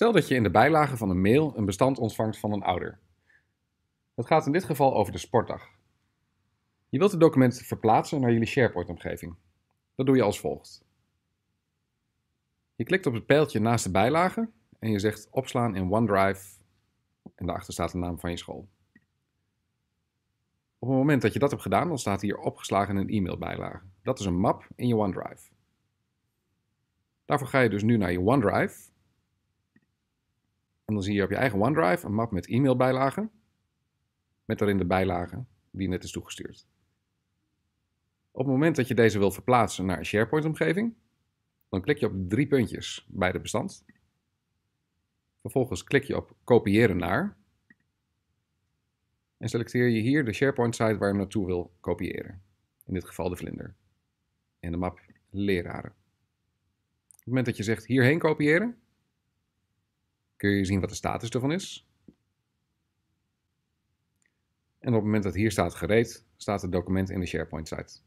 Stel dat je in de bijlage van een mail een bestand ontvangt van een ouder. Het gaat in dit geval over de sportdag. Je wilt de documenten verplaatsen naar jullie SharePoint-omgeving. Dat doe je als volgt. Je klikt op het pijltje naast de bijlage en je zegt opslaan in OneDrive en daarachter staat de naam van je school. Op het moment dat je dat hebt gedaan, dan staat hier opgeslagen in een e-mailbijlage. Dat is een map in je OneDrive. Daarvoor ga je dus nu naar je OneDrive en dan zie je op je eigen OneDrive een map met e-mailbijlagen. Met daarin de bijlagen die net is toegestuurd. Op het moment dat je deze wil verplaatsen naar een SharePoint-omgeving, dan klik je op de drie puntjes bij de bestand. Vervolgens klik je op kopiëren naar. En selecteer je hier de SharePoint-site waar je hem naartoe wil kopiëren. In dit geval de vlinder. En de map leraren. Op het moment dat je zegt hierheen kopiëren, kun je zien wat de status ervan is. En op het moment dat hier staat gereed, staat het document in de SharePoint-site.